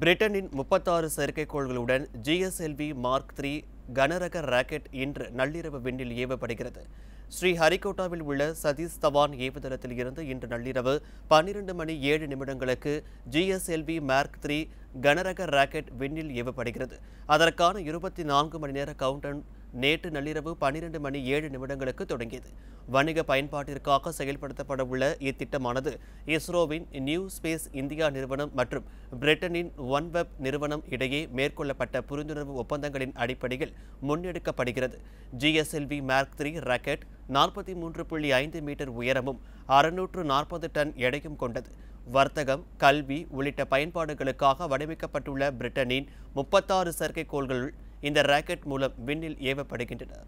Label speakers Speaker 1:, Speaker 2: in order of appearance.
Speaker 1: பிரிட்டனின் முப்பத்தாறு செயற்கைக்கோள்களுடன் ஜிஎஸ்எல்வி மார்க் த்ரீ கனரக ராக்கெட் இன்று நள்ளிரவு விண்ணில் ஏவப்படுகிறது ஸ்ரீஹரிகோட்டாவில் உள்ள சதீஷ் தவான் ஏவுதளத்தில் இருந்து இன்று நள்ளிரவு பன்னிரண்டு மணி ஏழு நிமிடங்களுக்கு ஜிஎஸ்எல்வி மார்க் த்ரீ கனரக ராக்கெட் விண்ணில் ஏவப்படுகிறது அதற்கான இருபத்தி நான்கு மணி நேர கவுண்டன் நேற்று நள்ளிரவு பனிரெண்டு மணி ஏழு நிமிடங்களுக்கு தொடங்கியது வணிக பயன்பாட்டிற்காக செயல்படுத்தப்பட உள்ள இத்திட்டமானது இஸ்ரோவின் நியூ ஸ்பேஸ் இந்தியா நிறுவனம் மற்றும் பிரிட்டனின் ஒன் வெப் நிறுவனம் இடையே மேற்கொள்ளப்பட்ட புரிந்துணர்வு ஒப்பந்தங்களின் அடிப்படையில் முன்னெடுக்கப்படுகிறது ஜிஎஸ்எல்வி மேர்க் த்ரீ ராக்கெட் நாற்பத்தி மூன்று புள்ளி ஐந்து மீட்டர் உயரமும் அறுநூற்று நாற்பது டன் எடையும் கொண்டது வர்த்தகம் கல்வி உள்ளிட்ட பயன்பாடுகளுக்காக வடிவமைக்கப்பட்டுள்ள பிரிட்டனின் முப்பத்தாறு செயற்கைக்கோள்கள் இந்த ராக்கெட் மூலம் விண்ணில் ஏவப்படுகின்றன